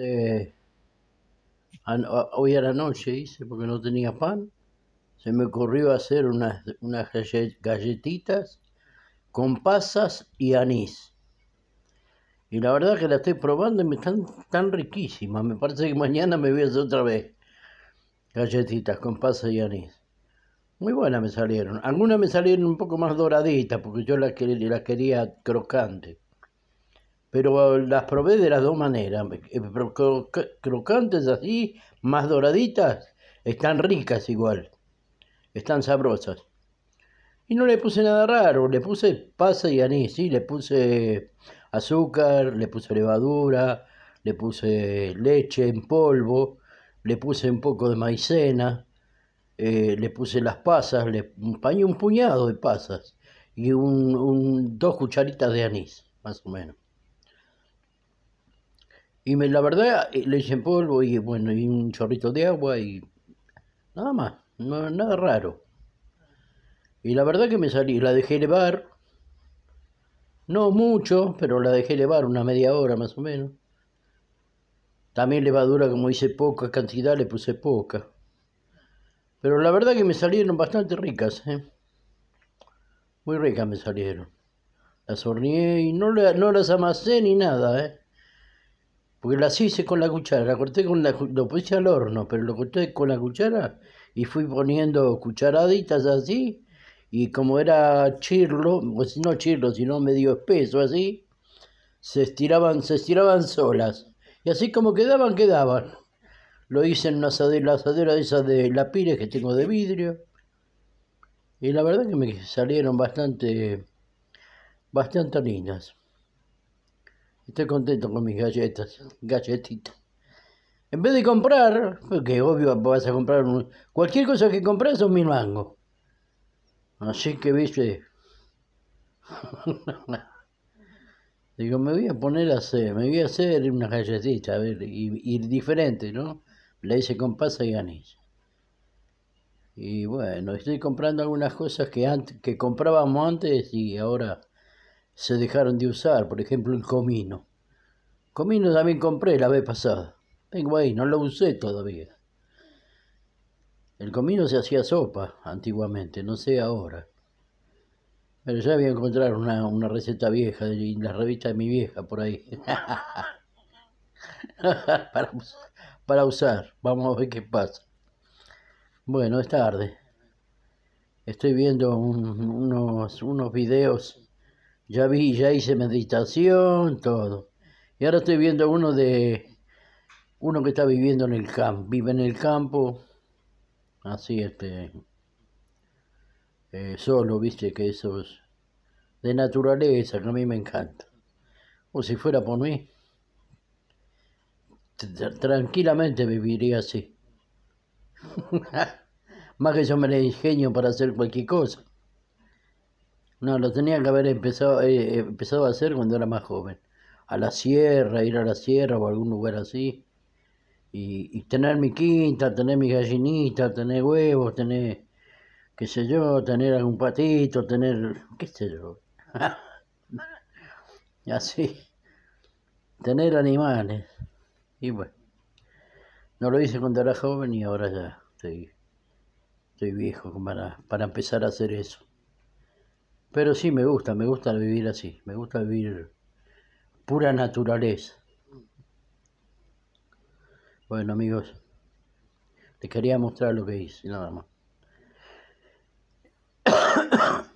Este, hoy a la noche hice porque no tenía pan. Se me ocurrió hacer unas, unas galletitas con pasas y anís. Y la verdad que la estoy probando y me están tan riquísimas. Me parece que mañana me voy a hacer otra vez galletitas con pasas y anís. Muy buenas me salieron. Algunas me salieron un poco más doraditas porque yo las, las quería crocantes pero ah, las probé de las dos maneras, eh, eh, crocantes así, más doraditas, están ricas igual, están sabrosas. Y no le puse nada raro, le puse pasa y anís, ¿sí? le puse azúcar, le puse levadura, le puse leche en polvo, le puse un poco de maicena, eh, le puse las pasas, le pañé un puñado de pasas y un, un, dos cucharitas de anís, más o menos. Y me, la verdad eh, le hice en polvo y bueno, y un chorrito de agua y nada más, no, nada raro. Y la verdad que me salí, la dejé elevar, no mucho, pero la dejé elevar una media hora más o menos. También levadura, como hice poca cantidad, le puse poca. Pero la verdad que me salieron bastante ricas, ¿eh? Muy ricas me salieron. Las horneé y no, le, no las amasé ni nada, ¿eh? Porque las hice con la cuchara, corté con la lo puse al horno, pero lo corté con la cuchara y fui poniendo cucharaditas así. Y como era chirlo, pues no chirlo, sino medio espeso así, se estiraban, se estiraban solas. Y así como quedaban, quedaban. Lo hice en una asadera, la asadera esa de la que tengo de vidrio. Y la verdad que me salieron bastante, bastante lindas. Estoy contento con mis galletas, galletitas. En vez de comprar, porque obvio vas a comprar cualquier cosa que compras son mil mango. Así que viste. Digo, me voy a poner a hacer, me voy a hacer unas galletitas, a ver, y, diferente, ¿no? Le hice con pasa y gané. Y bueno, estoy comprando algunas cosas que, antes, que comprábamos antes y ahora se dejaron de usar, por ejemplo el comino. Comino también compré la vez pasada. Tengo eh, ahí, no lo usé todavía. El comino se hacía sopa antiguamente, no sé ahora. Pero ya voy a encontrar una, receta vieja de la revista de mi vieja por ahí. para, para usar, vamos a ver qué pasa. Bueno, es tarde. Estoy viendo unos, unos videos ya vi, ya hice meditación, todo. Y ahora estoy viendo uno de uno que está viviendo en el campo, vive en el campo, así este, eh, solo, viste que eso es de naturaleza, que a mí me encanta. O si fuera por mí, tranquilamente viviría así. Más que yo me le ingenio para hacer cualquier cosa. No, lo tenía que haber empezado, eh, empezado a hacer cuando era más joven. A la sierra, ir a la sierra o algún lugar así. Y, tener mi quinta, tener mi gallinita, tener huevos, tener, qué sé yo, tener algún patito, tener, qué sé yo. así. Tener animales. Y bueno. No lo hice cuando era joven y ahora ya estoy, estoy viejo para, para empezar a hacer eso. Pero sí, me gusta, me gusta vivir así, me gusta vivir pura naturaleza. Bueno, amigos, te quería mostrar lo que hice, nada más.